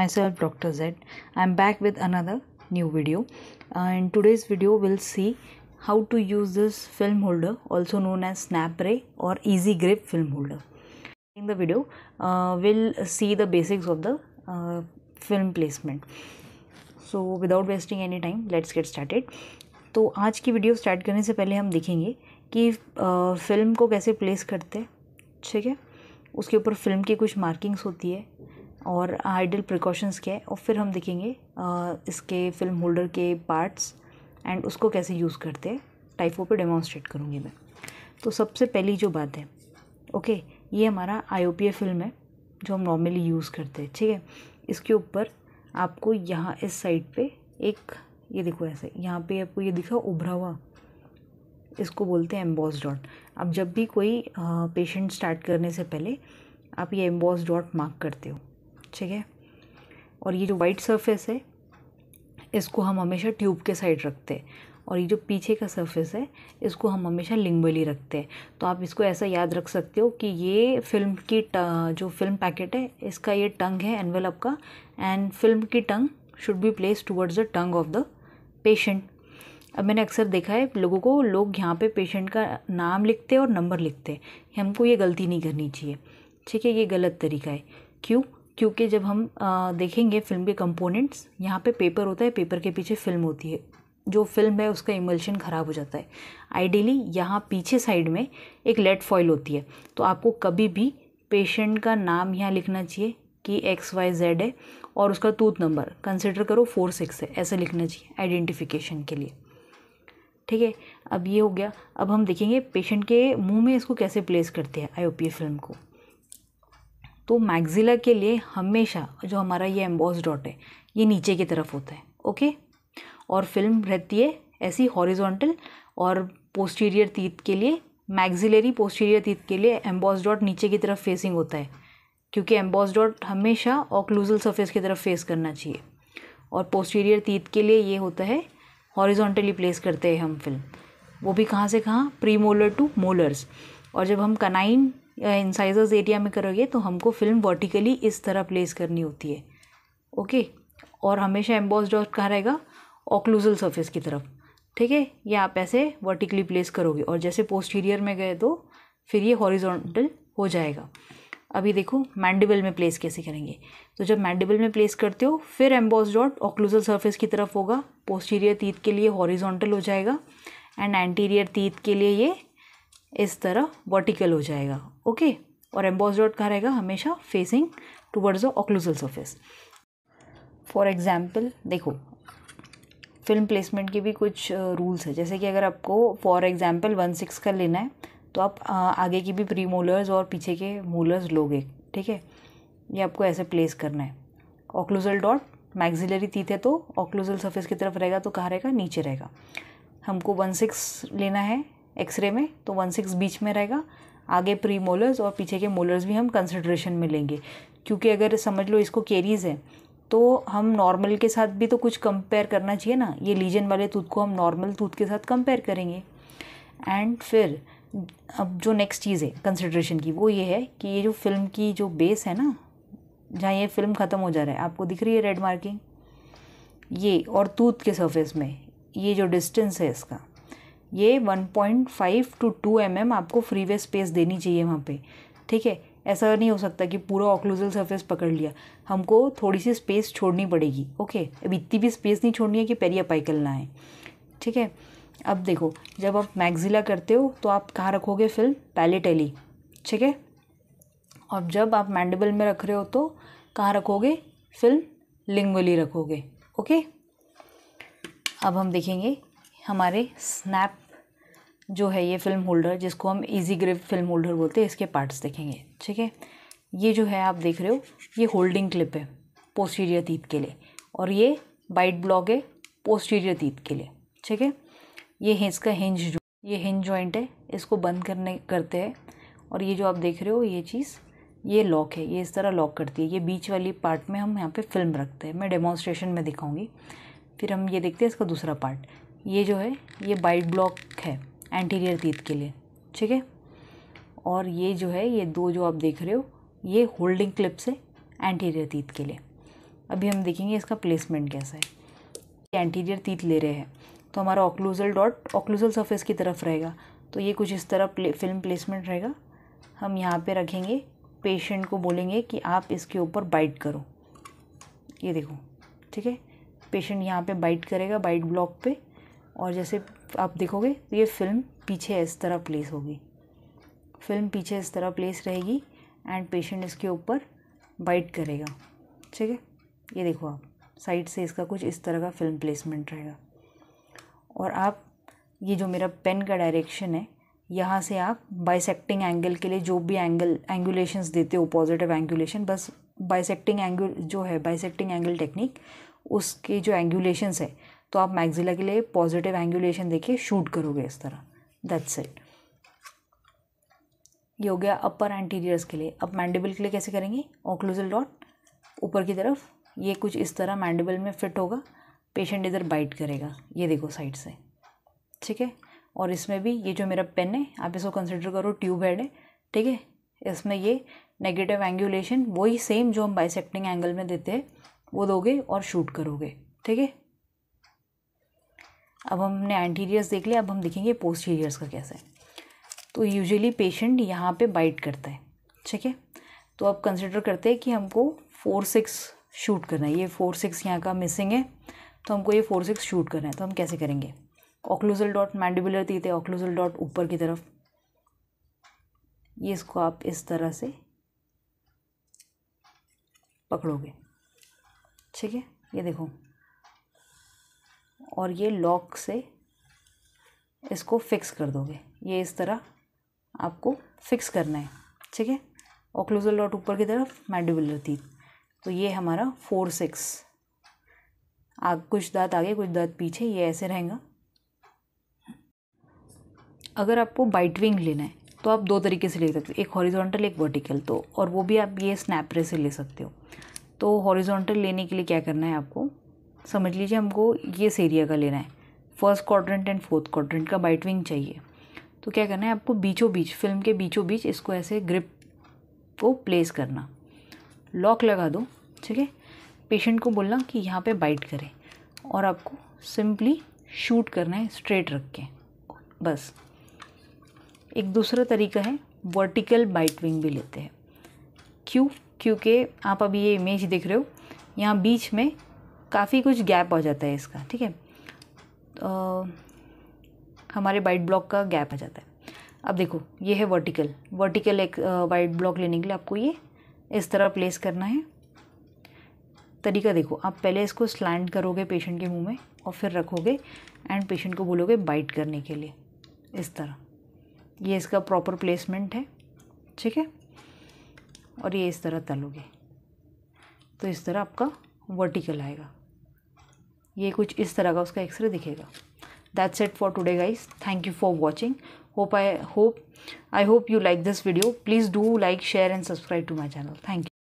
myself Dr. Z. I'm back with another new video. Uh, in today's video, we'll see how to use this film holder also known as snap ray or easy grip film holder. In the video, uh, we'll see the basics of the uh, film placement. So without wasting any time, let's get started. तो आज की video start करने से पहले हम देखेंगे कि film को कैसे प्लेस करते हैं ठीक है उसके ऊपर फिल्म की कुछ मार्किंग्स होती है और आइडल प्रिकॉशंस क्या है और फिर हम देखेंगे इसके फिल्म होल्डर के पार्ट्स एंड उसको कैसे यूज़ करते हैं टाइफो पे डेमोन्स्ट्रेट करूँगी मैं तो सबसे पहली जो बात है ओके ये हमारा आई फिल्म है जो हम नॉर्मली यूज़ करते हैं ठीक है इसके ऊपर आपको यहाँ इस साइड पे एक ये देखो ऐसे यहाँ पे आपको ये दिखा उभरा हुआ इसको बोलते हैं एम्बॉस डॉट अब जब भी कोई पेशेंट स्टार्ट करने से पहले आप ये एम्बॉस डॉट मार्क करते हो ठीक है और ये जो वाइट सरफेस है इसको हम हमेशा ट्यूब के साइड रखते हैं और ये जो पीछे का सरफेस है इसको हम हमेशा लिंगवली रखते हैं तो आप इसको ऐसा याद रख सकते हो कि ये फिल्म की जो फिल्म पैकेट है इसका ये टंग है एनवेलप का एंड फिल्म की tongue should be place towards the tongue of the patient अब मैंने अक्सर देखा है लोगों को लोग यहाँ पे पेशेंट का नाम लिखते और नंबर लिखते हैं हमको ये गलती नहीं करनी चाहिए ठीक है ये गलत तरीका है क्यों क्योंकि जब हम देखेंगे फिल्म के कंपोनेंट्स यहाँ पे पेपर होता है पेपर के पीछे फिल्म होती है जो फिल्म है उसका इमल्शन ख़राब हो जाता है आइडियली यहाँ पीछे साइड में एक लेट फॉइल होती है तो आपको कभी भी पेशेंट का नाम यहाँ लिखना चाहिए कि एक्स वाई जेड है और उसका टूथ नंबर कंसिडर करो फोर सिक्स है ऐसा लिखना चाहिए आइडेंटिफिकेशन के लिए ठीक है अब ये हो गया अब हम देखेंगे पेशेंट के मुंह में इसको कैसे प्लेस करते हैं आईओपीए फिल्म को तो मैगजिला के लिए हमेशा जो हमारा ये एम्बॉस डॉट है ये नीचे की तरफ होता है ओके और फिल्म रहती है ऐसी हॉरिजॉन्टल और पोस्टीरियर तीत के लिए मैगजिलरी पोस्टीरियर तीत के लिए एम्बॉस डॉट नीचे की तरफ फेसिंग होता है क्योंकि एम्बॉस डॉट हमेशा ऑक्लूजल सरफेस की तरफ फेस करना चाहिए और पोस्टीरियर तीत के लिए ये होता है हॉरिजॉन्टली प्लेस करते हैं हम फिल्म वो भी कहाँ से कहाँ प्री मोलर टू मोलर्स और जब हम कनाइन इंसाइजर्स एरिया में करोगे तो हमको फिल्म वर्टिकली इस तरह प्लेस करनी होती है ओके और हमेशा एम्बॉस डॉट कहाँ रहेगा ऑक्लूजल सर्फेस की तरफ ठीक है ये आप ऐसे वर्टिकली प्लेस करोगे और जैसे पोस्टीरियर में गए तो फिर ये हॉरिजॉन्टल हो जाएगा अभी देखो मैंडिबल में प्लेस कैसे करेंगे तो जब मैंडिबल में प्लेस करते हो फिर एम्बॉस डॉट ऑक्लूजल सर्फेस की तरफ होगा पोस्टीरियर तीत के लिए हॉरिजॉन्टल हो जाएगा एंड एंटीरियर तीत के लिए ये इस तरह वर्टिकल हो जाएगा ओके और एम्बॉस डॉट कहाँ रहेगा हमेशा facing towards the occlusal surface for example देखो फिल्म प्लेसमेंट के भी कुछ रूल्स है जैसे कि अगर आपको फॉर एग्ज़ाम्पल वन सिक्स का लेना है तो आप आगे की भी प्री मोलर्स और पीछे के मोलर्स लोगे ठीक है ये आपको ऐसे प्लेस करना है ऑक्लूजल डॉट मैक्सिलरी तीत है तो ऑक्लूजल सर्फेस की तरफ रहेगा तो कहाँ रहेगा नीचे रहेगा हमको वन सिक्स लेना है एक्सरे में तो वन सिक्स बीच में रहेगा आगे प्री मोलर्स और पीछे के मोलर्स भी हम कंसिड्रेशन में लेंगे क्योंकि अगर समझ लो इसको कैरीज़ है तो हम नॉर्मल के साथ भी तो कुछ कंपेयर करना चाहिए ना ये लीजन वाले टूथ को हम नॉर्मल टूथ के साथ कंपेयर करेंगे एंड फिर अब जो नेक्स्ट चीज़ है कंसिड्रेशन की वो ये है कि ये जो फिल्म की जो बेस है ना जहाँ ये फिल्म ख़त्म हो जा रहा है आपको दिख रही है रेड मार्किंग ये और टूथ के सरफेस में ये जो डिस्टेंस है इसका ये 1.5 टू 2 एम आपको फ्री वे स्पेस देनी चाहिए वहाँ पे ठीक है ऐसा नहीं हो सकता कि पूरा ऑक्लूजल सरफेस पकड़ लिया हमको थोड़ी सी स्पेस छोड़नी पड़ेगी ओके अब इतनी भी स्पेस नहीं छोड़नी है कि पाइकल ना आए ठीक है अब देखो जब आप मैगजिला करते हो तो आप कहाँ रखोगे फिल्म पैलेटेली ठीक है और जब आप मैंडेबल में रख रहे हो तो कहाँ रखोगे फिल्म लिंगली रखोगे ओके अब हम देखेंगे हमारे स्नैप जो है ये फ़िल्म होल्डर जिसको हम इजी ग्रिप फिल्म होल्डर बोलते हैं इसके पार्ट्स देखेंगे ठीक है ये जो है आप देख रहे हो ये होल्डिंग क्लिप है पोस्टीरियर तीत के लिए और ये बाइट ब्लॉक है पोस्टीरियर तीत के लिए ठीक है ये है इसका हिंज जो ये हिंज जॉइंट है इसको बंद करने करते हैं और ये जो आप देख रहे हो ये चीज़ ये लॉक है ये इस तरह लॉक करती है ये बीच वाली पार्ट में हम यहाँ पे फिल्म रखते हैं मैं डेमोन्स्ट्रेशन में दिखाऊंगी फिर हम ये देखते हैं इसका दूसरा पार्ट ये जो है ये बाइट ब्लॉक है एंटीरियर तीत के लिए ठीक है और ये जो है ये दो जो आप देख रहे हो ये होल्डिंग क्लिप्स है एंटीरियर तीत के लिए अभी हम देखेंगे इसका प्लेसमेंट कैसा है एंटीरियर तीत ले रहे हैं तो हमारा ऑक्लूजल डॉट ऑक्लूजल सरफेस की तरफ रहेगा तो ये कुछ इस तरह प्ले, फिल्म प्लेसमेंट रहेगा हम यहाँ पे रखेंगे पेशेंट को बोलेंगे कि आप इसके ऊपर बाइट करो ये देखो ठीक है पेशेंट यहाँ पे बाइट करेगा बाइट ब्लॉक पे और जैसे आप देखोगे तो ये फिल्म पीछे इस तरह प्लेस होगी फिल्म पीछे इस तरह प्लेस रहेगी एंड पेशेंट इसके ऊपर बाइट करेगा ठीक है ये देखो आप साइड से इसका कुछ इस तरह का फिल्म प्लेसमेंट रहेगा और आप ये जो मेरा पेन का डायरेक्शन है यहाँ से आप बाइसेक्टिंग एंगल के लिए जो भी एंगल एंगुलेशन देते हो पॉजिटिव एंगुलेशन बस बाइसेक्टिंग एंगल जो है बाइसेक्टिंग एंगल टेक्निक उसके जो एंगुलेशन है तो आप मैगजिला के लिए पॉजिटिव एंगुलेशन देखिए शूट करोगे इस तरह दैट्स इट ये हो गया अपर एंटीरियर्स के लिए अब मैंडिबल के लिए कैसे करेंगे ओक्लूजल डॉट ऊपर की तरफ ये कुछ इस तरह मैंडेबल में फिट होगा पेशेंट इधर बाइट करेगा ये देखो साइड से ठीक है और इसमें भी ये जो मेरा पेन है आप इसको कंसिडर करो ट्यूब हेड है ठीक है इसमें ये नेगेटिव एंगुलेशन वही सेम जो हम बाइसेक्टिंग एंगल में देते हैं वो दोगे और शूट करोगे ठीक है अब हमने एंटीरियर्स देख लिया अब हम देखेंगे पोस्टीरियर्स का कैसे है तो यूजुअली पेशेंट यहाँ पे बाइट करता है ठीक है तो अब कंसिडर करते हैं कि हमको फोर सिक्स शूट करना है ये फोर सिक्स यहाँ का मिसिंग है तो हमको ये फोर सिक्स शूट करना है तो हम कैसे करेंगे ऑक्लूजल डॉट मैंडिबुलर तीत है ऑक्लूजल डॉट ऊपर की तरफ ये इसको आप इस तरह से पकड़ोगे ठीक है ये देखो और ये लॉक से इसको फिक्स कर दोगे ये इस तरह आपको फिक्स करना है ठीक है और क्लोजल लॉट ऊपर की तरफ मैंडिबुलर थी तो ये हमारा फोर सिक्स आग कुछ दांत आगे कुछ दांत पीछे ये ऐसे रहेगा अगर आपको बाइट विंग लेना है तो आप दो तरीके से ले सकते हो एक हॉरिजॉन्टल एक वर्टिकल तो और वो भी आप ये स्नैपरे से ले सकते हो तो हॉरिजॉन्टल लेने के लिए क्या करना है आपको समझ लीजिए हमको ये एरिया का लेना है first quadrant and fourth quadrant का बाइट विंग चाहिए तो क्या करना है आपको बीचों बीच फिल्म के बीचों बीच इसको ऐसे ग्रिप को प्लेस करना लॉक लगा दो ठीक है पेशेंट को बोलना कि यहाँ पे बाइट करें और आपको सिंपली शूट करना है स्ट्रेट रख के बस एक दूसरा तरीका है वर्टिकल बाइट विंग भी लेते हैं क्यों क्योंकि आप अभी ये इमेज देख रहे हो यहाँ बीच में काफ़ी कुछ गैप हो जाता है इसका ठीक है तो, हमारे वाइट ब्लॉक का गैप आ जाता है अब देखो ये है वर्टिकल वर्टिकल एक वाइट ब्लॉक लेने के लिए आपको ये इस तरह प्लेस करना है तरीका देखो आप पहले इसको स्लैंड करोगे पेशेंट के मुंह में और फिर रखोगे एंड पेशेंट को बोलोगे बाइट करने के लिए इस तरह ये इसका प्रॉपर प्लेसमेंट है ठीक है और ये इस तरह तलोगे तो इस तरह आपका वर्टिकल आएगा ये कुछ इस तरह का उसका एक्सरे दिखेगा that's it for today guys thank you for watching hope I hope I hope you like this video please do like share and subscribe to my channel thank you